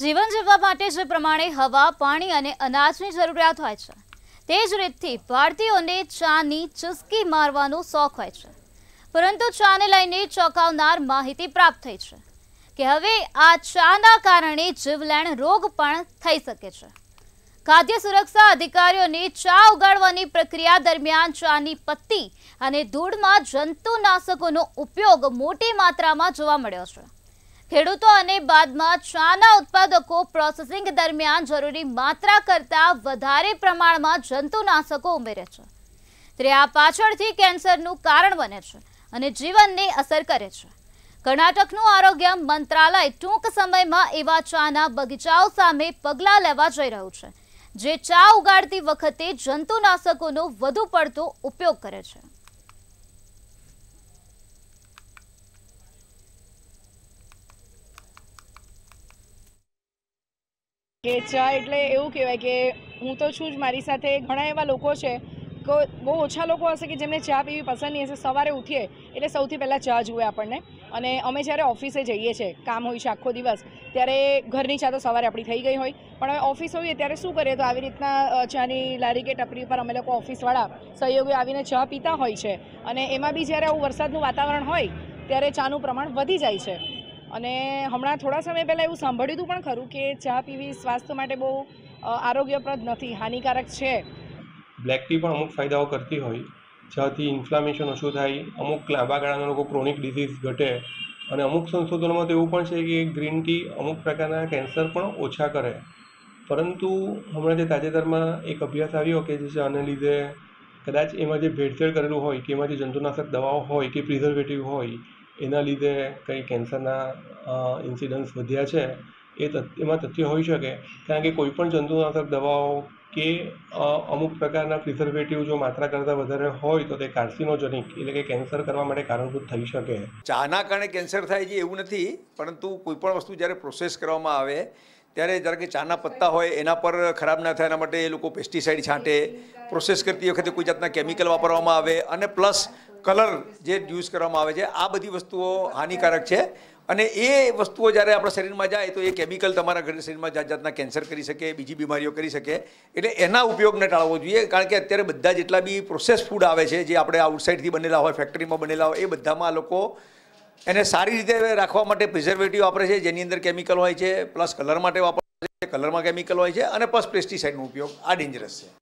જીવન જીવવા માટે જે પ્રમાણે હવા પાણી અને અનાજની જરૂરિયાત હોય છે તે જ રીતથી ભારતીયોને ચાની ચુસ્કી મારવાનો શોખ હોય છે પરંતુ ચાને લઈને ચોંકાવનાર માહિતી પ્રાપ્ત થઈ છે કે હવે આ ચાના કારણે જીવલેણ રોગ પણ થઈ શકે છે ખાદ્ય સુરક્ષા અધિકારીઓને ચા ઉગાડવાની પ્રક્રિયા દરમિયાન ચાની પત્તી અને ધૂળમાં જંતુનાશકોનો ઉપયોગ મોટી માત્રામાં જોવા મળ્યો છે ખેડૂતો અને બાદમાં ચાના ઉત્પાદકો પ્રોસેસિંગ દરમિયાન જરૂરી માત્રા કરતાં વધારે પ્રમાણમાં જંતુનાશકો ઉમેરે છે ત્યારે આ પાછળથી કેન્સરનું કારણ બને છે અને જીવનને અસર કરે છે કર્ણાટકનું આરોગ્ય મંત્રાલય ટૂંક સમયમાં એવા ચાના બગીચાઓ સામે પગલાં લેવા જઈ રહ્યું છે જે ચા ઉગાડતી વખતે જંતુનાશકોનો વધુ પડતો ઉપયોગ કરે છે કે ચા એટલે એવું કહેવાય કે હું તો છું જ મારી સાથે ઘણા એવા લોકો છે કે બહુ ઓછા લોકો હશે કે જેમને ચા પીવી પસંદ નહીં હશે સવારે ઉઠીએ એટલે સૌથી પહેલાં ચા જુએ આપણને અને અમે જ્યારે ઓફિસે જઈએ છીએ કામ હોય છે આખો દિવસ ત્યારે ઘરની ચા તો સવારે આપણી થઈ ગઈ હોય પણ હવે ઓફિસ હોઈએ ત્યારે શું કરીએ તો આવી રીતના ચાની લારી કે ટપરી ઉપર અમે લોકો ઓફિસવાળા સહયોગીઓ આવીને ચા પીતા હોય છે અને એમાં બી જ્યારે આવું વરસાદનું વાતાવરણ હોય ત્યારે ચાનું પ્રમાણ વધી જાય છે અને હમણાં થોડા સમય પહેલાં એવું સાંભળ્યું હતું પણ ખરું કે ચા પીવી સ્વાસ્થ્ય માટે બહુ આરોગ્યપ્રદ નથી હાનિકારક છે બ્લેક ટી પણ અમુક ફાયદાઓ કરતી હોય ચાથી ઇન્ફ્લામેશન ઓછું થાય અમુક લાંબા ગાળાના લોકો ક્રોનિક ડિસીઝ ઘટે અને અમુક સંશોધનોમાં તો એવું પણ છે કે ગ્રીન ટી અમુક પ્રકારના કેન્સર પણ ઓછા કરે પરંતુ હમણાં જે તાજેતરમાં એક અભ્યાસ આવ્યો કે જે આને લીધે કદાચ એમાં જે ભેળસેળ કરેલું હોય કે એમાં જે જંતુનાશક દવાઓ હોય કે પ્રિઝર્વેટિવ હોય એના લીધે કંઈ કેન્સરના ઇન્સિડન્સ વધ્યા છે એ એમાં તથ્ય હોઈ શકે કારણ કે કોઈપણ જંતુનાશક દવાઓ કે અમુક પ્રકારના પ્રિઝર્વેટિવ જો માત્રા કરતાં વધારે હોય તો તે કાર્સિનોજેનિક એટલે કે કેન્સર કરવા માટે કારણભૂત થઈ શકે ચાના કારણે કેન્સર થાય છે એવું નથી પરંતુ કોઈપણ વસ્તુ જ્યારે પ્રોસેસ કરવામાં આવે ત્યારે જ્યારે કે ચાના પત્તા હોય એના પર ખરાબ ના થાય એના માટે એ લોકો પેસ્ટિસાઇડ છાંટે પ્રોસેસ કરતી વખતે કોઈ જાતના કેમિકલ વાપરવામાં આવે અને પ્લસ કલર જે યુઝ કરવામાં આવે છે આ બધી વસ્તુઓ હાનિકારક છે અને એ વસ્તુઓ જ્યારે આપણા શરીરમાં જાય તો એ કેમિકલ તમારા શરીરમાં જાત જાતના કેન્સર કરી શકે બીજી બીમારીઓ કરી શકે એટલે એના ઉપયોગને ટાળવો જોઈએ કારણ કે અત્યારે બધા જેટલા બી પ્રોસેસ ફૂડ આવે છે જે આપણે આઉટસાઇડથી બનેલા હોય ફેક્ટરીમાં બનેલા હોય એ બધામાં લોકો એને સારી રીતે રાખવા માટે પ્રિઝર્વેટિવ વાપરે છે જેની અંદર કેમિકલ હોય છે પ્લસ કલર માટે વાપરે છે કલરમાં કેમિકલ હોય છે અને પ્લસ પેસ્ટિસાઇડનો ઉપયોગ આ ડેન્જરસ છે